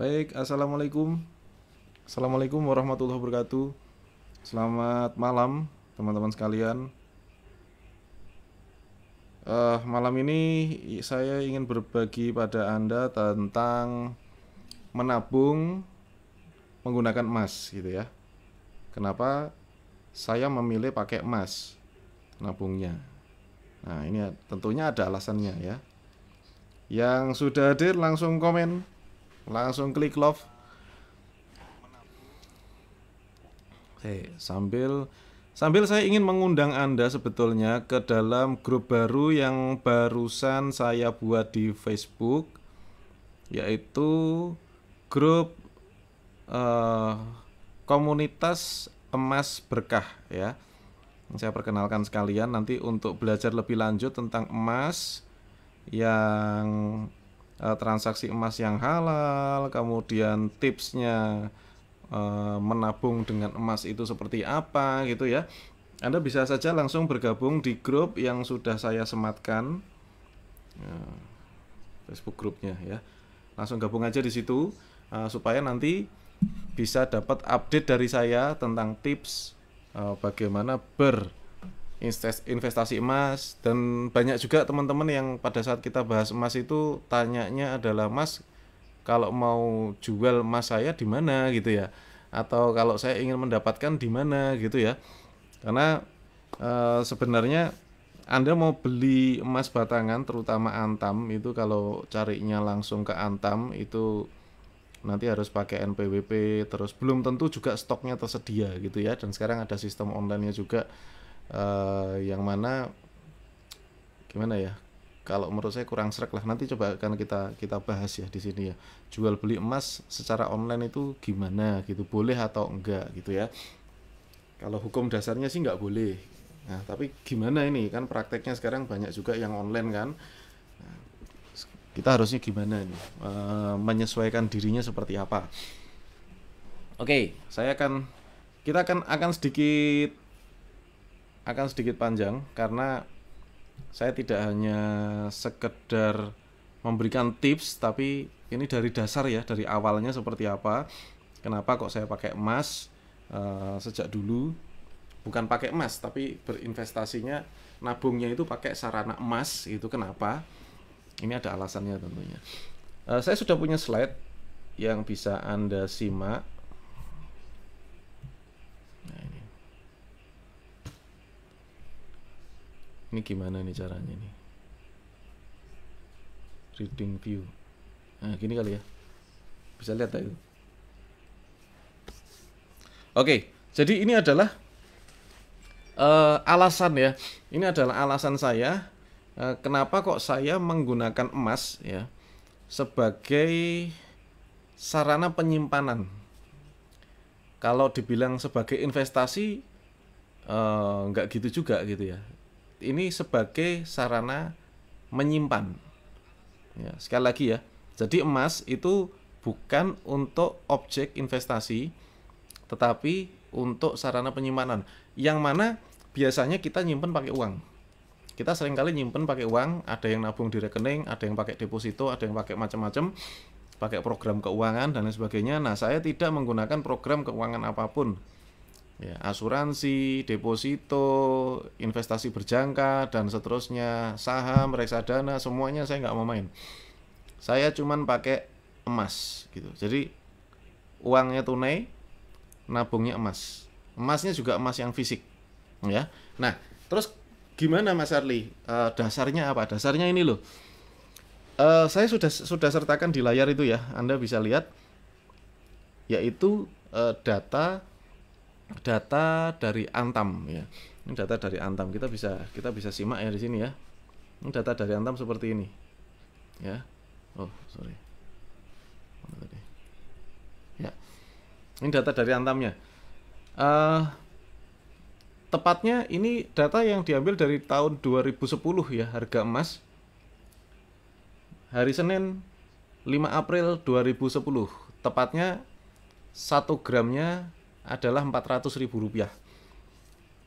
Baik, assalamualaikum. Assalamualaikum warahmatullahi wabarakatuh. Selamat malam, teman-teman sekalian. Uh, malam ini saya ingin berbagi pada anda tentang menabung menggunakan emas, gitu ya. Kenapa saya memilih pakai emas nabungnya? Nah, ini tentunya ada alasannya ya. Yang sudah hadir langsung komen langsung klik love Oke, sambil sambil saya ingin mengundang Anda sebetulnya ke dalam grup baru yang barusan saya buat di Facebook yaitu grup uh, komunitas emas berkah ya. Saya perkenalkan sekalian nanti untuk belajar lebih lanjut tentang emas yang Eh, transaksi emas yang halal, kemudian tipsnya eh, menabung dengan emas itu seperti apa gitu ya. Anda bisa saja langsung bergabung di grup yang sudah saya sematkan eh, Facebook grupnya ya. Langsung gabung aja di situ supaya nanti bisa dapat update dari saya tentang tips bagaimana ber investasi emas dan banyak juga teman-teman yang pada saat kita bahas emas itu tanyanya adalah mas kalau mau jual emas saya di mana gitu ya atau kalau saya ingin mendapatkan di mana gitu ya karena e, sebenarnya anda mau beli emas batangan terutama antam itu kalau carinya langsung ke antam itu nanti harus pakai NPWP terus belum tentu juga stoknya tersedia gitu ya dan sekarang ada sistem online-nya juga uh, yang mana gimana ya kalau menurut saya kurang serak lah nanti coba akan kita kita bahas ya di sini ya jual beli emas secara online itu gimana gitu boleh atau enggak gitu ya kalau hukum dasarnya sih nggak boleh nah tapi gimana ini kan prakteknya sekarang banyak juga yang online kan kita harusnya gimana nih eh, uh, menyesuaikan dirinya seperti apa oke okay, saya akan kita akan akan sedikit akan sedikit panjang karena saya tidak hanya sekedar memberikan tips tapi ini dari dasar ya dari awalnya seperti apa kenapa kok saya pakai emas uh, sejak dulu bukan pakai emas tapi berinvestasinya nabungnya itu pakai sarana emas itu kenapa ini ada alasannya tentunya uh, saya sudah punya slide yang bisa anda simak ini gimana nih caranya nih reading view nah gini kali ya bisa lihat tak itu oke jadi ini adalah uh, alasan ya ini adalah alasan saya uh, kenapa kok saya menggunakan emas ya sebagai sarana penyimpanan kalau dibilang sebagai investasi eh, nggak gitu juga gitu ya ini sebagai sarana menyimpan. Ya, sekali lagi ya. Jadi emas itu bukan untuk objek investasi tetapi untuk sarana penyimpanan. Yang mana biasanya kita nyimpan pakai uang. Kita seringkali nyimpan pakai uang, ada yang nabung di rekening, ada yang pakai deposito, ada yang pakai macam-macam, pakai program keuangan dan lain sebagainya. Nah, saya tidak menggunakan program keuangan apapun ya, asuransi, deposito, investasi berjangka dan seterusnya, saham, reksadana, semuanya saya nggak mau main. Saya cuman pakai emas gitu. Jadi uangnya tunai, nabungnya emas. Emasnya juga emas yang fisik, ya. Nah, terus gimana Mas Arli? E, dasarnya apa? Dasarnya ini loh. E, saya sudah sudah sertakan di layar itu ya. Anda bisa lihat yaitu eh, data data dari Antam ya. Ini data dari Antam kita bisa kita bisa simak ya di sini ya. Ini data dari Antam seperti ini. Ya. Oh, sorry. Mana tadi? Ya. Ini data dari Antamnya. Uh, tepatnya ini data yang diambil dari tahun 2010 ya harga emas. Hari Senin 5 April 2010. Tepatnya 1 gramnya adalah ratus ribu rupiah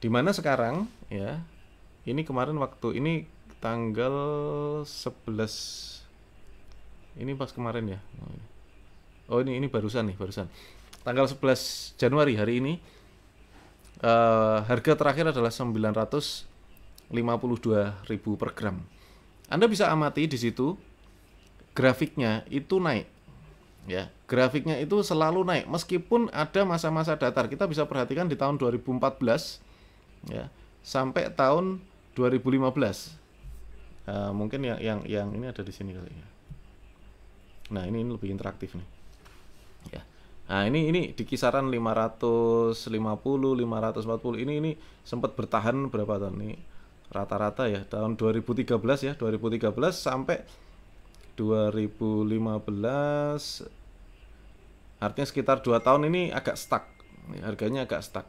dimana sekarang ya ini kemarin waktu ini tanggal 11 ini pas kemarin ya oh ini ini barusan nih barusan tanggal 11 Januari hari ini uh, harga terakhir adalah ribu per gram Anda bisa amati di situ grafiknya itu naik ya grafiknya itu selalu naik meskipun ada masa-masa datar. Kita bisa perhatikan di tahun 2014 ya sampai tahun 2015. Uh, eh, mungkin yang yang yang ini ada di sini kali ya. Nah, ini, ini lebih interaktif nih. Ya. Nah, ini ini di kisaran 550, 540. Ini ini sempat bertahan berapa tahun nih? Rata-rata ya tahun 2013 ya, 2013 sampai 2015 Artinya sekitar 2 tahun ini agak stuck. Harganya agak stuck.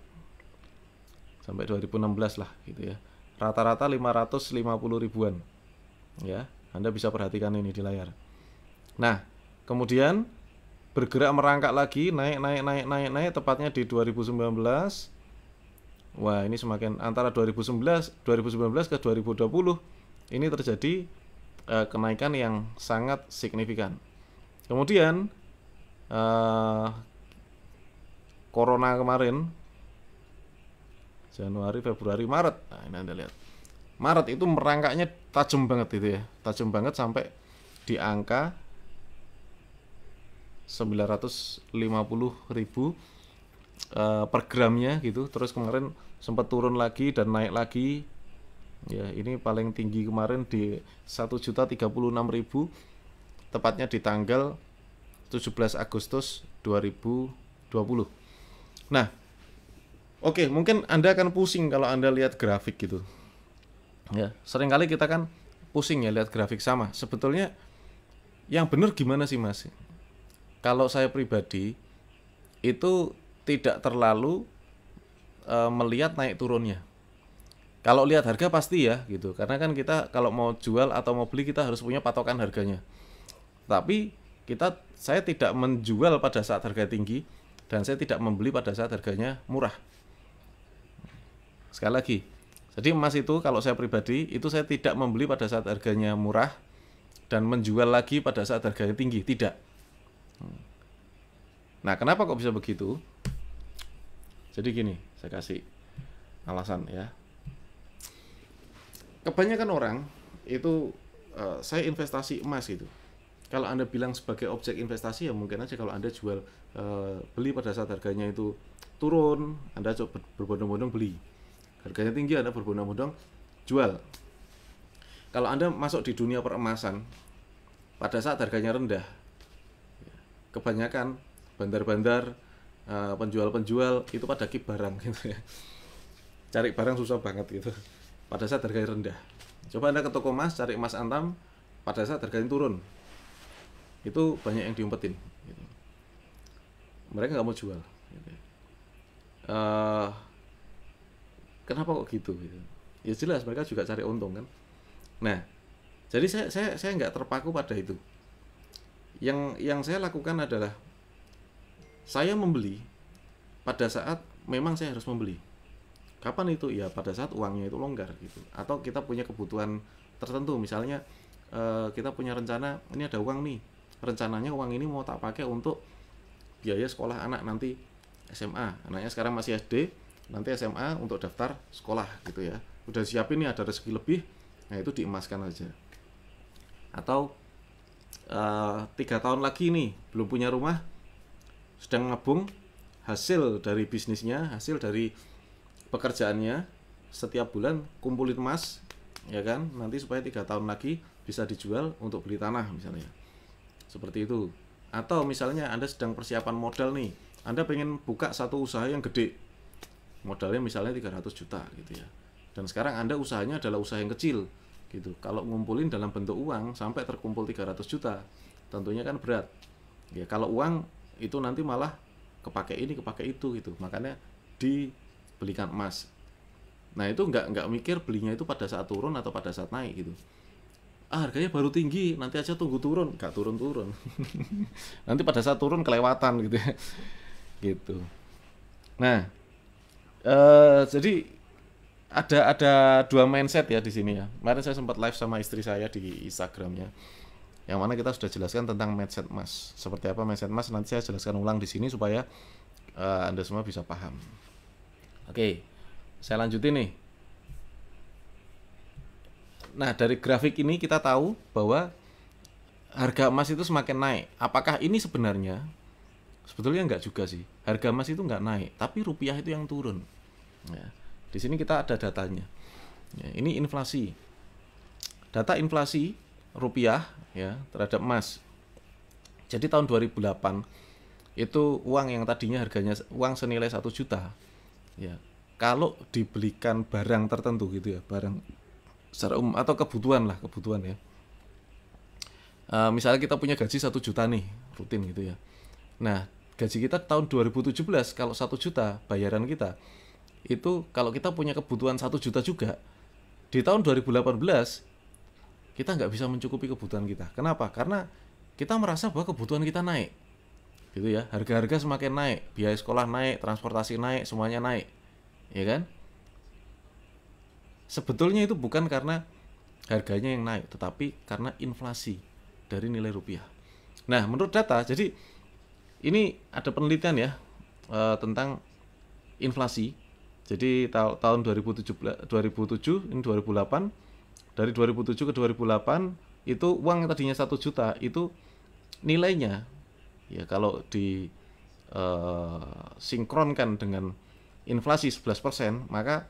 Sampai 2016 lah gitu ya. Rata-rata 550 ribuan. Ya, Anda bisa perhatikan ini di layar. Nah, kemudian bergerak merangkak lagi, naik naik naik naik naik tepatnya di 2019. Wah, ini semakin antara 2019 2019 ke 2020 ini terjadi eh, kenaikan yang sangat signifikan. Kemudian uh, corona kemarin Januari, Februari, Maret. Nah, ini Anda lihat. Maret itu merangkaknya tajam banget itu ya. Tajam banget sampai di angka 950 ribu uh, per gramnya gitu. Terus kemarin sempat turun lagi dan naik lagi. Ya, ini paling tinggi kemarin di 1.036.000 tepatnya di tanggal 17 Agustus 2020. Nah, oke, okay, mungkin Anda akan pusing kalau Anda lihat grafik gitu. Ya, seringkali kita kan pusing ya lihat grafik sama. Sebetulnya yang benar gimana sih, Mas? Kalau saya pribadi itu tidak terlalu e, melihat naik turunnya. Kalau lihat harga pasti ya gitu, karena kan kita kalau mau jual atau mau beli kita harus punya patokan harganya. Tapi kita saya tidak menjual pada saat harga tinggi dan saya tidak membeli pada saat harganya murah. Sekali lagi, jadi emas itu kalau saya pribadi itu saya tidak membeli pada saat harganya murah dan menjual lagi pada saat harganya tinggi, tidak. Nah, kenapa kok bisa begitu? Jadi gini, saya kasih alasan ya. Kebanyakan orang itu uh, saya investasi emas itu kalau Anda bilang sebagai objek investasi ya mungkin aja kalau Anda jual uh, beli pada saat harganya itu turun, Anda coba berbondong-bondong beli. Harganya tinggi Anda berbondong-bondong jual. Kalau Anda masuk di dunia peremasan pada saat harganya rendah, kebanyakan bandar-bandar, uh, penjual-penjual itu pada kip barang gitu ya. Cari barang susah banget gitu. Pada saat harganya rendah. Coba Anda ke toko emas, cari emas antam pada saat harganya turun itu banyak yang diumpetin gitu. mereka nggak mau jual gitu. uh, kenapa kok gitu, gitu ya jelas mereka juga cari untung kan nah jadi saya saya saya nggak terpaku pada itu yang yang saya lakukan adalah saya membeli pada saat memang saya harus membeli kapan itu ya pada saat uangnya itu longgar gitu atau kita punya kebutuhan tertentu misalnya eh, kita punya rencana ini ada uang nih rencananya uang ini mau tak pakai untuk biaya sekolah anak nanti SMA anaknya sekarang masih SD nanti SMA untuk daftar sekolah gitu ya udah siapin ini ada rezeki lebih nah itu diemaskan aja atau eh, tiga tahun lagi nih belum punya rumah sedang nabung hasil dari bisnisnya hasil dari pekerjaannya setiap bulan kumpulin emas ya kan nanti supaya tiga tahun lagi bisa dijual untuk beli tanah misalnya seperti itu atau misalnya anda sedang persiapan modal nih anda pengen buka satu usaha yang gede modalnya misalnya 300 juta gitu ya dan sekarang anda usahanya adalah usaha yang kecil gitu kalau ngumpulin dalam bentuk uang sampai terkumpul 300 juta tentunya kan berat ya kalau uang itu nanti malah kepake ini kepake itu gitu makanya dibelikan emas nah itu nggak nggak mikir belinya itu pada saat turun atau pada saat naik gitu ah harganya baru tinggi nanti aja tunggu turun gak turun turun nanti pada saat turun kelewatan gitu ya gitu nah uh, jadi ada ada dua mindset ya di sini ya kemarin saya sempat live sama istri saya di Instagramnya yang mana kita sudah jelaskan tentang mindset mas seperti apa mindset mas nanti saya jelaskan ulang di sini supaya uh, anda semua bisa paham oke okay, saya lanjutin nih Nah, dari grafik ini kita tahu bahwa harga emas itu semakin naik. Apakah ini sebenarnya sebetulnya nggak juga sih? Harga emas itu nggak naik, tapi rupiah itu yang turun. Ya. Di sini kita ada datanya. Ya, ini inflasi. Data inflasi rupiah ya terhadap emas. Jadi tahun 2008 itu uang yang tadinya harganya uang senilai 1 juta. Ya. Kalau dibelikan barang tertentu gitu ya, barang secara umum atau kebutuhan lah kebutuhan ya e, misalnya kita punya gaji satu juta nih rutin gitu ya nah gaji kita tahun 2017 kalau satu juta bayaran kita itu kalau kita punya kebutuhan satu juta juga di tahun 2018 kita nggak bisa mencukupi kebutuhan kita kenapa karena kita merasa bahwa kebutuhan kita naik gitu ya harga-harga semakin naik biaya sekolah naik transportasi naik semuanya naik ya kan sebetulnya itu bukan karena harganya yang naik tetapi karena inflasi dari nilai rupiah nah menurut data jadi ini ada penelitian ya e, tentang inflasi jadi ta tahun 2017 2007 ini 2008 dari 2007 ke 2008 itu uang yang tadinya satu juta itu nilainya ya kalau di e, sinkronkan dengan inflasi 11% maka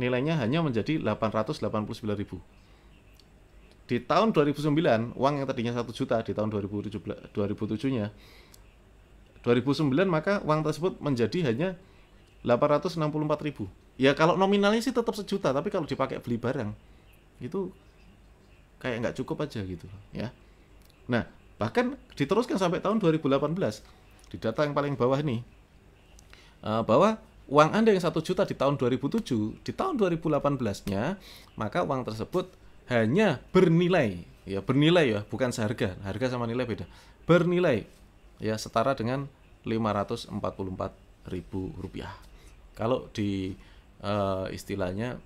nilainya hanya menjadi 889.000. Di tahun 2009, uang yang tadinya 1 juta di tahun 2007 2007-nya 2009 maka uang tersebut menjadi hanya 864.000. Ya kalau nominalnya sih tetap sejuta, tapi kalau dipakai beli barang itu kayak nggak cukup aja gitu ya. Nah, bahkan diteruskan sampai tahun 2018 di data yang paling bawah nih eh, bahwa uang Anda yang satu juta di tahun 2007, di tahun 2018-nya, maka uang tersebut hanya bernilai, ya bernilai ya, bukan seharga. Harga sama nilai beda. Bernilai ya setara dengan 544 ribu rupiah. Kalau di uh, istilahnya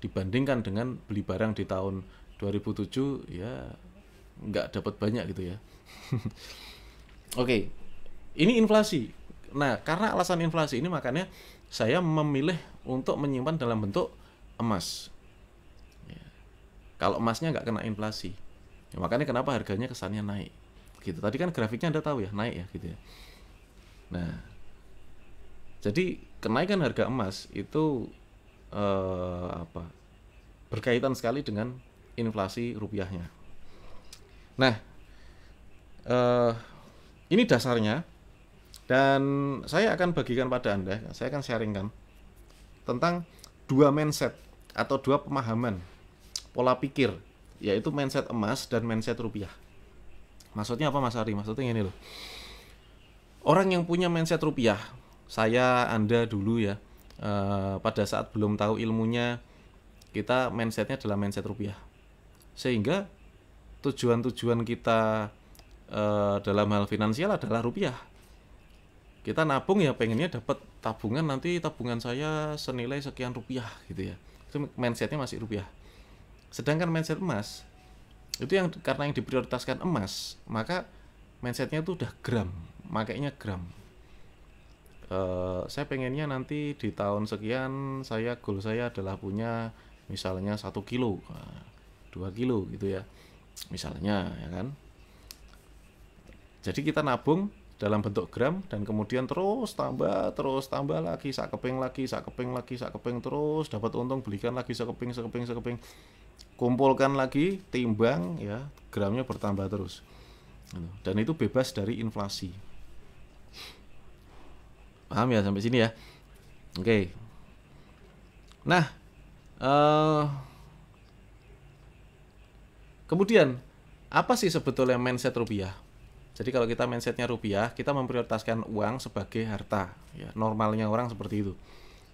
dibandingkan dengan beli barang di tahun 2007 ya nggak dapat banyak gitu ya. Oke, okay. ini inflasi. Nah, karena alasan inflasi ini makanya saya memilih untuk menyimpan dalam bentuk emas. Ya. Kalau emasnya nggak kena inflasi, ya, makanya kenapa harganya kesannya naik. Gitu. Tadi kan grafiknya anda tahu ya naik ya gitu ya. Nah, jadi kenaikan harga emas itu eh, apa berkaitan sekali dengan inflasi rupiahnya. Nah, eh, ini dasarnya dan saya akan bagikan pada Anda, saya akan sharingkan tentang dua mindset atau dua pemahaman pola pikir, yaitu mindset emas dan mindset rupiah. Maksudnya apa Mas Ari? Maksudnya ini loh. Orang yang punya mindset rupiah, saya, Anda dulu ya, eh, pada saat belum tahu ilmunya, kita mindsetnya adalah mindset rupiah. Sehingga tujuan-tujuan kita eh, dalam hal finansial adalah rupiah kita nabung ya pengennya dapat tabungan nanti tabungan saya senilai sekian rupiah gitu ya itu mindsetnya masih rupiah sedangkan mindset emas itu yang karena yang diprioritaskan emas maka mindsetnya itu udah gram makanya gram e, saya pengennya nanti di tahun sekian saya goal saya adalah punya misalnya satu kilo nah, dua kilo gitu ya misalnya ya kan jadi kita nabung dalam bentuk gram dan kemudian terus tambah terus tambah lagi sak keping lagi sak keping lagi sak keping terus dapat untung belikan lagi sak keping sak keping sak keping kumpulkan lagi timbang ya gramnya bertambah terus gitu. dan itu bebas dari inflasi paham ya sampai sini ya oke okay. nah uh, kemudian apa sih sebetulnya mindset rupiah jadi kalau kita mindsetnya rupiah, kita memprioritaskan uang sebagai harta. Ya, normalnya orang seperti itu.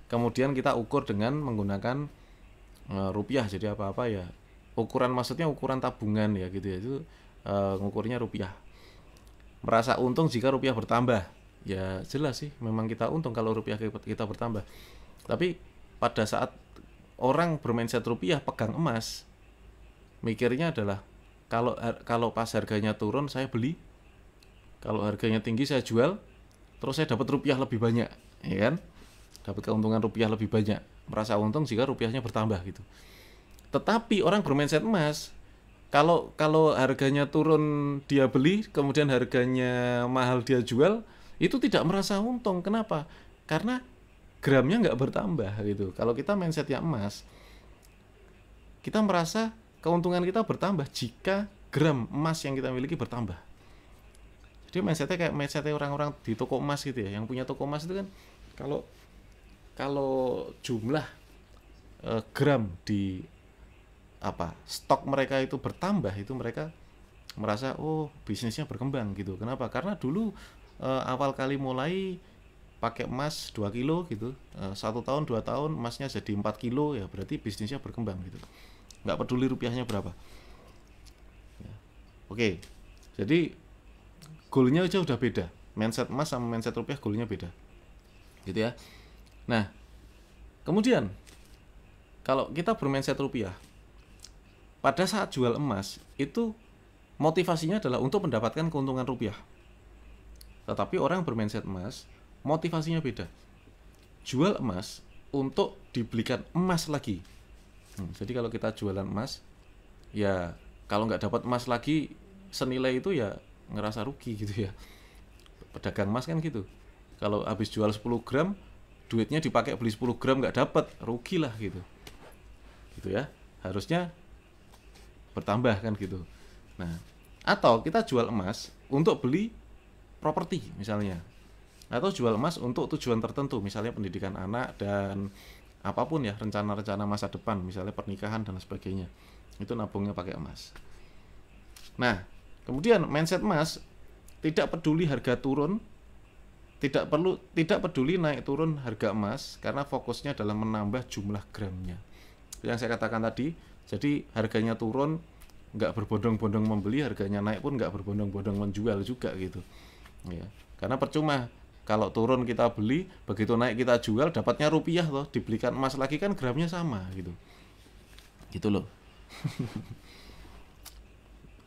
Kemudian kita ukur dengan menggunakan uh, rupiah. Jadi apa-apa ya ukuran maksudnya ukuran tabungan ya gitu ya itu uh, ngukurnya rupiah. Merasa untung jika rupiah bertambah. Ya jelas sih, memang kita untung kalau rupiah kita bertambah. Tapi pada saat orang bermindset rupiah pegang emas, mikirnya adalah kalau er, kalau pas harganya turun saya beli kalau harganya tinggi saya jual terus saya dapat rupiah lebih banyak ya kan dapat keuntungan rupiah lebih banyak merasa untung jika rupiahnya bertambah gitu tetapi orang bermindset emas kalau kalau harganya turun dia beli kemudian harganya mahal dia jual itu tidak merasa untung kenapa karena gramnya nggak bertambah gitu kalau kita yang emas kita merasa keuntungan kita bertambah jika gram emas yang kita miliki bertambah jadi mindsetnya kayak mindsetnya orang-orang di toko emas gitu ya yang punya toko emas itu kan kalau kalau jumlah e, gram di apa stok mereka itu bertambah itu mereka merasa oh bisnisnya berkembang gitu kenapa karena dulu e, awal kali mulai pakai emas 2 kilo gitu e, satu tahun dua tahun emasnya jadi 4 kilo ya berarti bisnisnya berkembang gitu nggak peduli rupiahnya berapa ya. oke jadi goalnya aja udah beda mindset emas sama mindset rupiah goalnya beda gitu ya nah kemudian kalau kita bermindset rupiah pada saat jual emas itu motivasinya adalah untuk mendapatkan keuntungan rupiah tetapi orang yang bermindset emas motivasinya beda jual emas untuk dibelikan emas lagi hmm, jadi kalau kita jualan emas ya kalau nggak dapat emas lagi senilai itu ya ngerasa rugi gitu ya pedagang emas kan gitu kalau habis jual 10 gram duitnya dipakai beli 10 gram nggak dapat rugi lah gitu gitu ya harusnya bertambah kan gitu nah atau kita jual emas untuk beli properti misalnya atau jual emas untuk tujuan tertentu misalnya pendidikan anak dan apapun ya rencana-rencana masa depan misalnya pernikahan dan sebagainya itu nabungnya pakai emas nah Kemudian mindset emas tidak peduli harga turun, tidak perlu tidak peduli naik turun harga emas karena fokusnya dalam menambah jumlah gramnya. Yang saya katakan tadi, jadi harganya turun nggak berbondong-bondong membeli, harganya naik pun nggak berbondong-bondong menjual juga gitu. Ya. Karena percuma kalau turun kita beli, begitu naik kita jual, dapatnya rupiah loh, dibelikan emas lagi kan gramnya sama gitu. Gitu loh.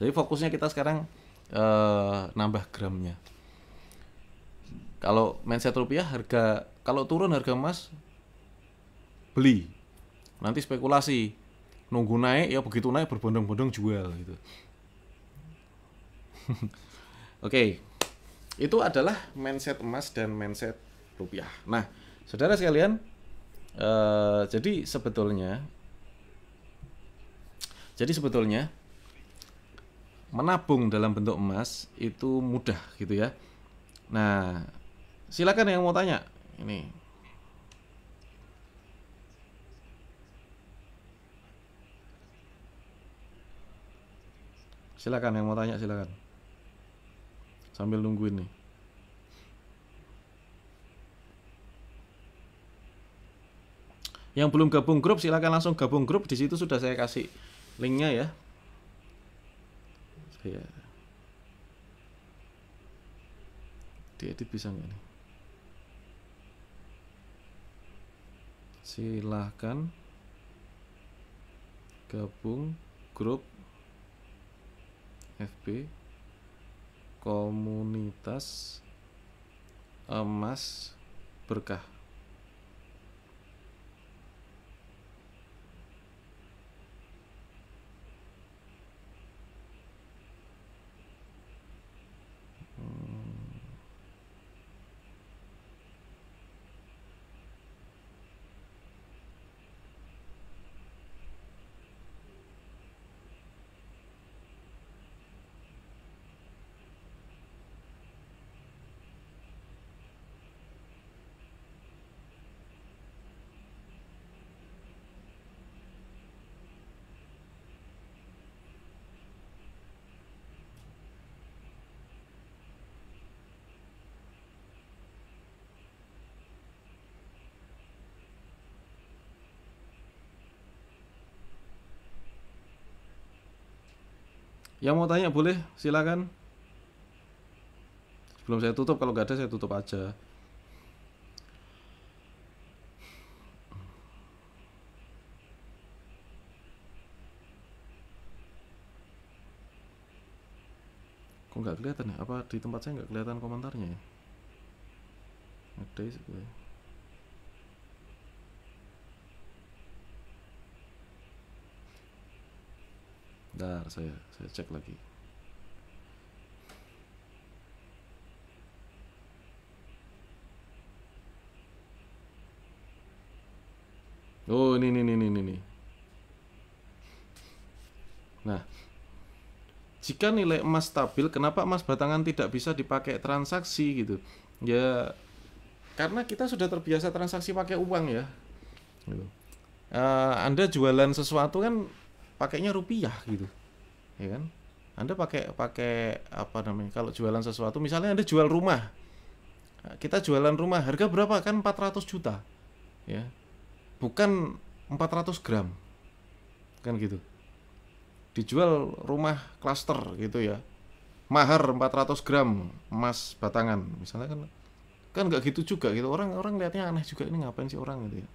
Jadi fokusnya kita sekarang uh, nambah gramnya. Kalau mindset rupiah harga kalau turun harga emas beli. Nanti spekulasi. Nunggu naik ya begitu naik berbondong-bondong jual gitu. Oke. Okay. Itu adalah mindset emas dan mindset rupiah. Nah, saudara sekalian, uh, jadi sebetulnya jadi sebetulnya menabung dalam bentuk emas itu mudah gitu ya. Nah, silakan yang mau tanya ini. Silakan yang mau tanya silakan. Sambil nungguin nih. Yang belum gabung grup silakan langsung gabung grup di situ sudah saya kasih linknya ya saya diedit bisa nggak nih silahkan gabung grup FB komunitas emas berkah Yang mau tanya boleh, silakan. Sebelum saya tutup, kalau nggak ada saya tutup aja. Kok nggak kelihatan ya? Apa di tempat saya nggak kelihatan komentarnya ya? Ada sih Bentar, saya saya cek lagi. Oh, ini ini ini ini. ini Nah, jika nilai emas stabil, kenapa emas batangan tidak bisa dipakai transaksi gitu? Ya, karena kita sudah terbiasa transaksi pakai uang ya. Gitu. Uh, anda jualan sesuatu kan pakainya rupiah gitu ya kan anda pakai pakai apa namanya kalau jualan sesuatu misalnya anda jual rumah kita jualan rumah harga berapa kan 400 juta ya bukan 400 gram kan gitu dijual rumah klaster gitu ya mahar 400 gram emas batangan misalnya kan kan nggak gitu juga gitu orang orang lihatnya aneh juga ini ngapain sih orang gitu ya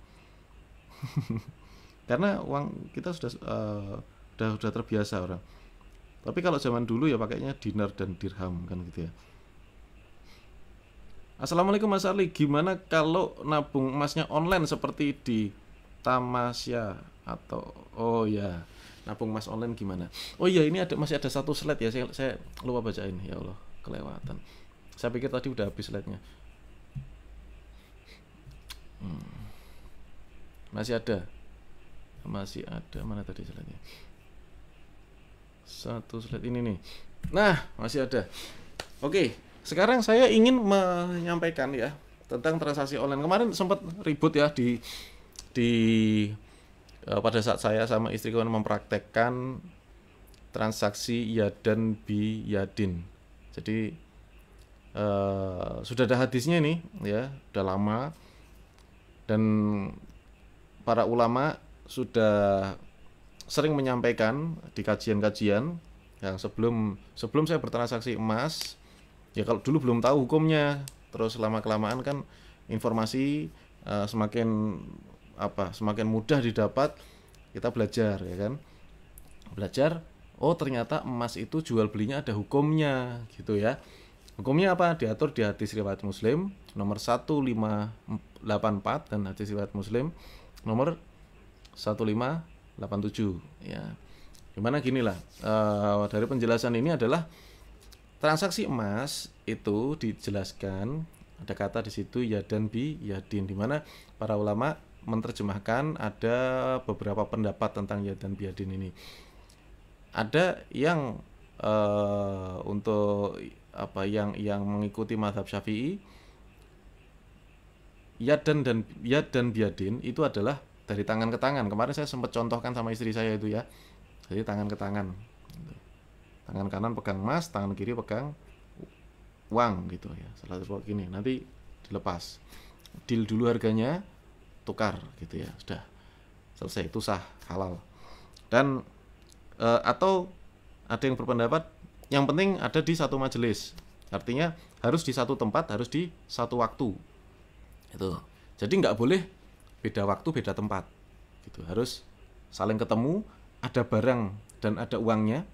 karena uang kita sudah uh, sudah sudah terbiasa orang tapi kalau zaman dulu ya pakainya dinar dan dirham kan gitu ya Assalamualaikum Mas Ali. gimana kalau nabung emasnya online seperti di Tamasya atau oh ya nabung emas online gimana oh iya ini ada masih ada satu slide ya saya, saya lupa bacain ya Allah kelewatan saya pikir tadi udah habis slide-nya hmm. masih ada masih ada mana tadi slide-nya satu slide ini nih nah masih ada oke sekarang saya ingin menyampaikan ya tentang transaksi online kemarin sempat ribut ya di di uh, pada saat saya sama istri kemarin mempraktekkan transaksi yadan bi yadin jadi uh, sudah ada hadisnya ini ya sudah lama dan para ulama sudah sering menyampaikan di kajian-kajian yang sebelum sebelum saya bertransaksi emas ya kalau dulu belum tahu hukumnya terus lama kelamaan kan informasi uh, semakin apa semakin mudah didapat kita belajar ya kan belajar oh ternyata emas itu jual belinya ada hukumnya gitu ya hukumnya apa diatur di hadis riwayat muslim nomor 1584 dan hadis riwayat muslim nomor 1587 ya. Gimana gini lah, uh, dari penjelasan ini adalah transaksi emas itu dijelaskan ada kata di situ ya dan bi yadin di mana para ulama menerjemahkan ada beberapa pendapat tentang ya dan biadin ya ini. Ada yang uh, untuk apa yang yang mengikuti madhab syafi'i, yadan dan yad dan ya biadin ya itu adalah dari tangan ke tangan. Kemarin saya sempat contohkan sama istri saya itu ya. Jadi tangan ke tangan. Tangan kanan pegang emas, tangan kiri pegang uang gitu ya. Salah satu gini, nanti dilepas. Deal dulu harganya, tukar gitu ya. Sudah selesai itu sah halal. Dan e, atau ada yang berpendapat yang penting ada di satu majelis. Artinya harus di satu tempat, harus di satu waktu. Itu. Jadi nggak boleh beda waktu beda tempat gitu harus saling ketemu ada barang dan ada uangnya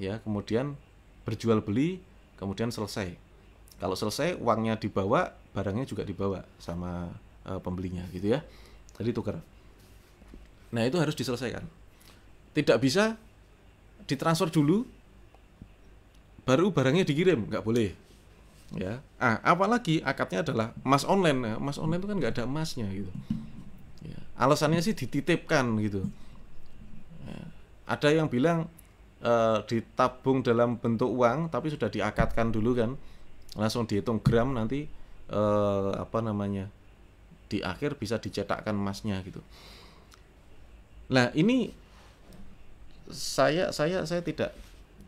ya kemudian berjual beli kemudian selesai kalau selesai uangnya dibawa barangnya juga dibawa sama e, pembelinya gitu ya jadi tukar nah itu harus diselesaikan tidak bisa ditransfer dulu baru barangnya dikirim nggak boleh ya ah apalagi akadnya adalah emas online ya emas online itu kan nggak ada emasnya gitu ya. alasannya sih dititipkan gitu ya. ada yang bilang e, ditabung dalam bentuk uang tapi sudah diakatkan dulu kan langsung dihitung gram nanti e, apa namanya di akhir bisa dicetakkan emasnya gitu nah ini saya saya saya tidak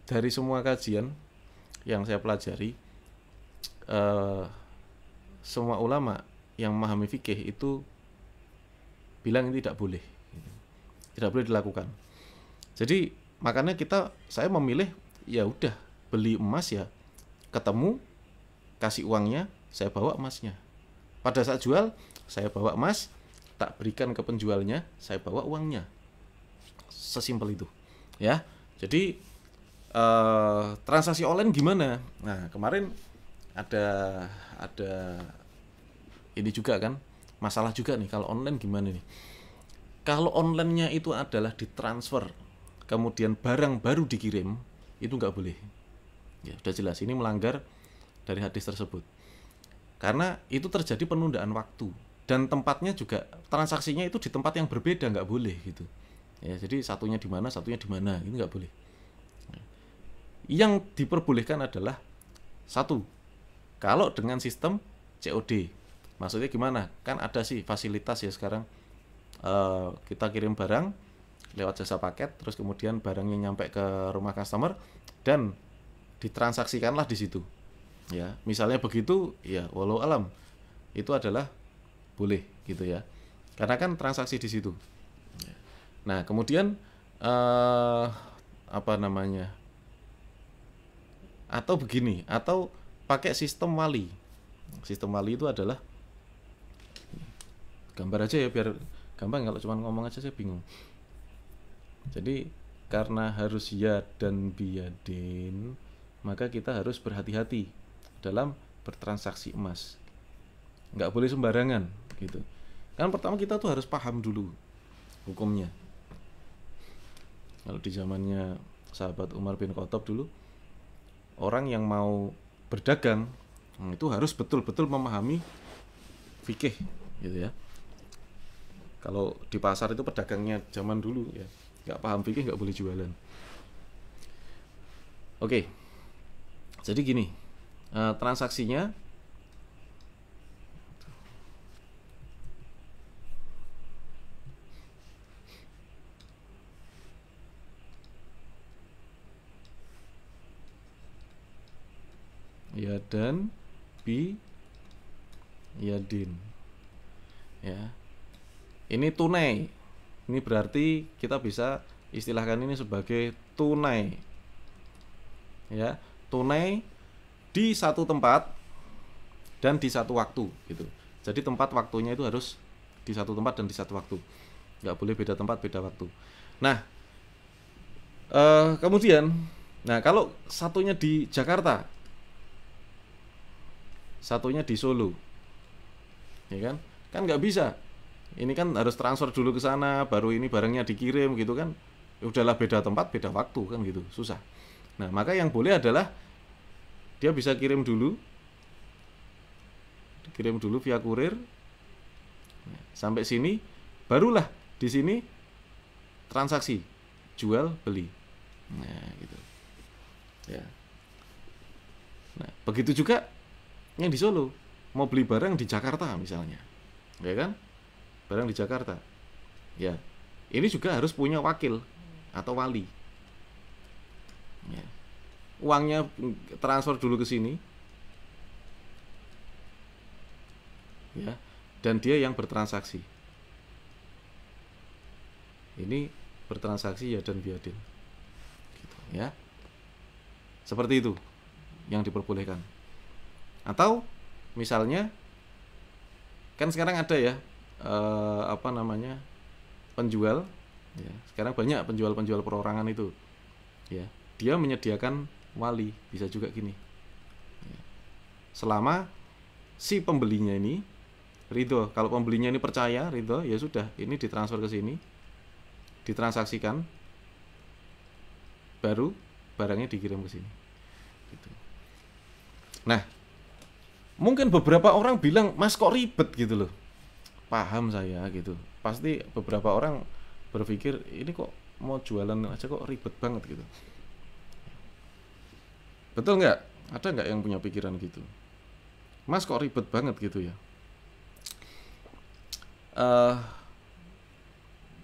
dari semua kajian yang saya pelajari Eh, semua ulama yang memahami fikih itu bilang ini tidak boleh tidak boleh dilakukan jadi makanya kita saya memilih ya udah beli emas ya ketemu kasih uangnya saya bawa emasnya pada saat jual saya bawa emas tak berikan ke penjualnya saya bawa uangnya sesimpel itu ya jadi eh, transaksi online gimana nah kemarin ada ada ini juga kan masalah juga nih kalau online gimana nih kalau onlinenya itu adalah ditransfer kemudian barang baru dikirim itu nggak boleh ya sudah jelas ini melanggar dari hadis tersebut karena itu terjadi penundaan waktu dan tempatnya juga transaksinya itu di tempat yang berbeda nggak boleh gitu ya jadi satunya di mana satunya di mana itu nggak boleh ya. yang diperbolehkan adalah satu kalau dengan sistem COD, maksudnya gimana? Kan ada sih fasilitas ya sekarang uh, kita kirim barang lewat jasa paket, terus kemudian barangnya nyampe ke rumah customer dan ditransaksikanlah di situ. Ya, misalnya begitu, ya walau alam itu adalah boleh gitu ya, karena kan transaksi di situ. Ya. Nah, kemudian uh, apa namanya? Atau begini, atau pakai sistem wali. Sistem wali itu adalah gambar aja ya biar gampang kalau cuma ngomong aja saya bingung. Jadi karena harus ya dan biadin, maka kita harus berhati-hati dalam bertransaksi emas. Nggak boleh sembarangan gitu. Kan pertama kita tuh harus paham dulu hukumnya. Kalau di zamannya sahabat Umar bin Khattab dulu, orang yang mau berdagang hmm, itu harus betul-betul memahami fikih gitu ya kalau di pasar itu pedagangnya zaman dulu ya nggak paham fikih nggak boleh jualan oke jadi gini eh, transaksinya ya dan bi yadin ya ini tunai ini berarti kita bisa istilahkan ini sebagai tunai ya tunai di satu tempat dan di satu waktu gitu jadi tempat waktunya itu harus di satu tempat dan di satu waktu nggak boleh beda tempat beda waktu nah eh, kemudian nah kalau satunya di Jakarta satunya di Solo ya kan kan nggak bisa ini kan harus transfer dulu ke sana baru ini barangnya dikirim gitu kan udahlah beda tempat beda waktu kan gitu susah nah maka yang boleh adalah dia bisa kirim dulu kirim dulu via kurir sampai sini barulah di sini transaksi jual beli nah gitu ya nah begitu juga yang di Solo mau beli barang di Jakarta misalnya ya kan barang di Jakarta ya ini juga harus punya wakil atau wali ya. uangnya transfer dulu ke sini ya dan dia yang bertransaksi ini bertransaksi ya dan biadil gitu ya seperti itu yang diperbolehkan atau misalnya kan sekarang ada ya eh, apa namanya penjual ya sekarang banyak penjual-penjual perorangan itu ya dia menyediakan wali bisa juga gini ya. selama si pembelinya ini ridho kalau pembelinya ini percaya ridho ya sudah ini ditransfer ke sini ditransaksikan baru barangnya dikirim ke sini gitu. nah mungkin beberapa orang bilang mas kok ribet gitu loh paham saya gitu pasti beberapa orang berpikir ini kok mau jualan aja kok ribet banget gitu betul nggak ada nggak yang punya pikiran gitu mas kok ribet banget gitu ya uh,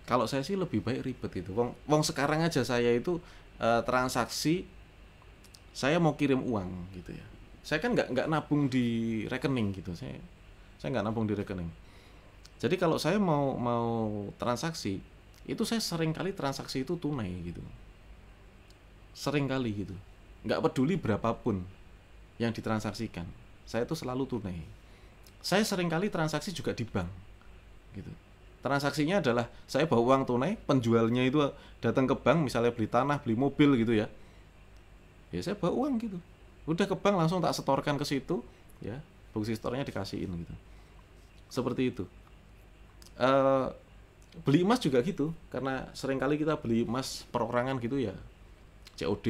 kalau saya sih lebih baik ribet gitu wong wong sekarang aja saya itu uh, transaksi saya mau kirim uang gitu ya saya kan nggak nggak nabung di rekening gitu saya saya nggak nabung di rekening jadi kalau saya mau mau transaksi itu saya sering kali transaksi itu tunai gitu sering kali gitu nggak peduli berapapun yang ditransaksikan saya itu selalu tunai saya sering kali transaksi juga di bank gitu transaksinya adalah saya bawa uang tunai penjualnya itu datang ke bank misalnya beli tanah beli mobil gitu ya ya saya bawa uang gitu udah ke bank langsung tak setorkan ke situ ya fungsi setornya dikasihin gitu seperti itu uh, beli emas juga gitu karena seringkali kita beli emas perorangan gitu ya COD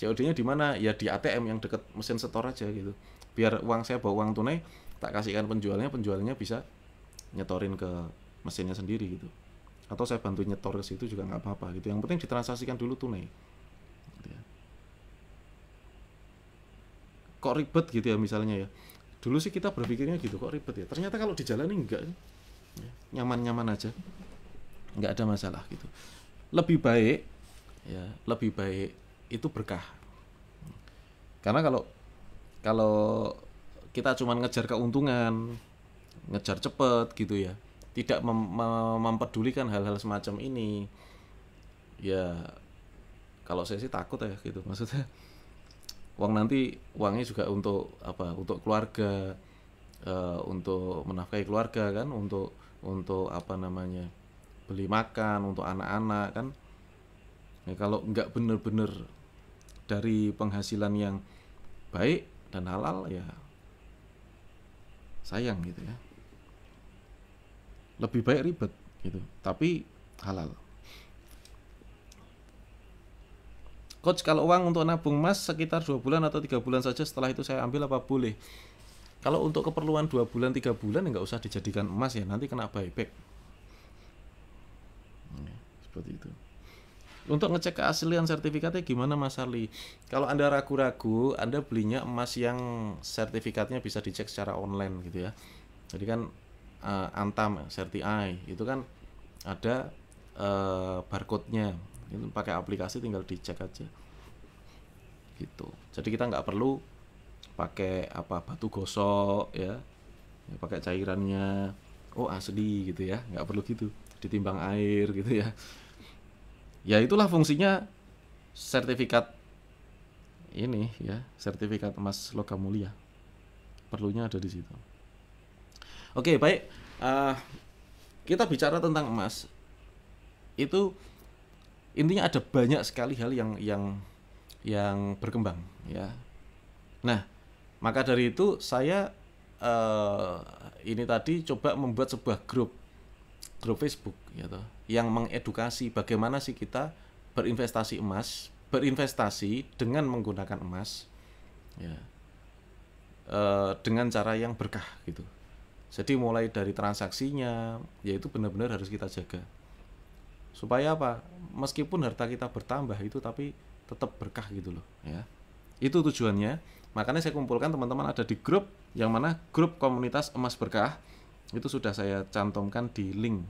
COD-nya di mana ya di ATM yang deket mesin setor aja gitu biar uang saya bawa uang tunai tak kasihkan penjualnya penjualnya bisa nyetorin ke mesinnya sendiri gitu atau saya bantu nyetor ke situ juga nggak apa-apa gitu yang penting ditransaksikan dulu tunai kok ribet gitu ya misalnya ya dulu sih kita berpikirnya gitu kok ribet ya ternyata kalau di jalan enggak ya. Ya, nyaman-nyaman aja enggak ada masalah gitu lebih baik ya lebih baik itu berkah karena kalau kalau kita cuma ngejar keuntungan ngejar cepet gitu ya tidak mem mem mempedulikan hal-hal semacam ini ya kalau saya sih takut ya gitu maksudnya uang nanti uangnya juga untuk apa untuk keluarga uh, untuk menafkahi keluarga kan untuk untuk apa namanya beli makan untuk anak-anak kan ya, kalau nggak bener-bener dari penghasilan yang baik dan halal ya sayang gitu ya lebih baik ribet gitu tapi halal coach kalau uang untuk nabung emas sekitar dua bulan atau tiga bulan saja setelah itu saya ambil apa boleh kalau untuk keperluan dua bulan tiga bulan ya nggak usah dijadikan emas ya nanti kena buyback iya, seperti itu untuk ngecek keaslian sertifikatnya gimana Mas Ali? Kalau Anda ragu-ragu, Anda belinya emas yang sertifikatnya bisa dicek secara online gitu ya. Jadi kan uh, Antam Serti I itu kan ada uh, barcode-nya ini pakai aplikasi tinggal dicek aja gitu jadi kita nggak perlu pakai apa batu gosok ya. ya pakai cairannya oh asli gitu ya nggak perlu gitu ditimbang air gitu ya ya itulah fungsinya sertifikat ini ya sertifikat emas logam mulia perlunya ada di situ oke baik uh, kita bicara tentang emas itu intinya ada banyak sekali hal yang yang yang berkembang ya nah maka dari itu saya uh, ini tadi coba membuat sebuah grup grup Facebook gitu yang mengedukasi bagaimana sih kita berinvestasi emas berinvestasi dengan menggunakan emas ya uh, dengan cara yang berkah gitu jadi mulai dari transaksinya yaitu benar-benar harus kita jaga supaya apa meskipun harta kita bertambah itu tapi tetap berkah gitu loh ya itu tujuannya makanya saya kumpulkan teman-teman ada di grup yang mana grup komunitas emas berkah itu sudah saya cantumkan di link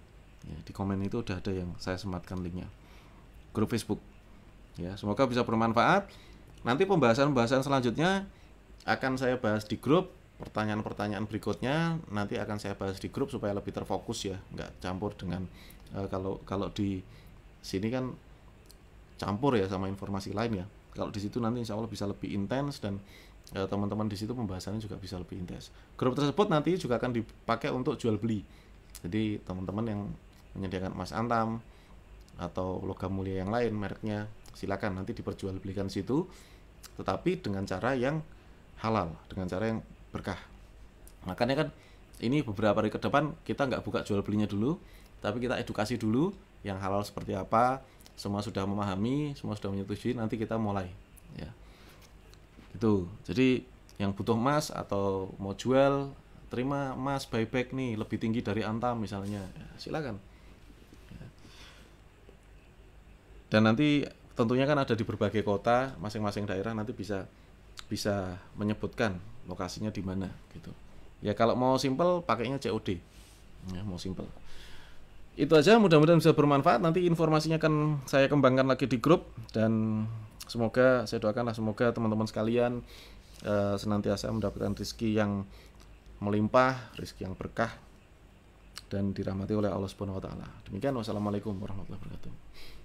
ya, di komen itu udah ada yang saya sematkan linknya grup Facebook ya semoga bisa bermanfaat nanti pembahasan-pembahasan selanjutnya akan saya bahas di grup pertanyaan-pertanyaan berikutnya nanti akan saya bahas di grup supaya lebih terfokus ya nggak campur dengan e, kalau kalau di sini kan campur ya sama informasi lain ya kalau di situ nanti insya Allah bisa lebih intens dan e, teman-teman di situ pembahasannya juga bisa lebih intens grup tersebut nanti juga akan dipakai untuk jual beli jadi teman-teman yang menyediakan emas antam atau logam mulia yang lain mereknya silakan nanti diperjualbelikan situ tetapi dengan cara yang halal dengan cara yang berkah. Makanya kan ini beberapa hari ke depan kita nggak buka jual belinya dulu, tapi kita edukasi dulu yang halal seperti apa, semua sudah memahami, semua sudah menyetujui, nanti kita mulai. Ya, itu. Jadi yang butuh emas atau mau jual, terima emas buyback nih lebih tinggi dari antam misalnya, ya, silakan. Dan nanti tentunya kan ada di berbagai kota, masing-masing daerah nanti bisa bisa menyebutkan lokasinya di mana gitu ya kalau mau simple pakainya COD ya mau simple itu aja mudah-mudahan bisa bermanfaat nanti informasinya akan saya kembangkan lagi di grup dan semoga saya doakanlah semoga teman-teman sekalian uh, senantiasa mendapatkan rezeki yang melimpah rezeki yang berkah dan dirahmati oleh Allah Subhanahu wa taala. Demikian wassalamualaikum warahmatullahi wabarakatuh.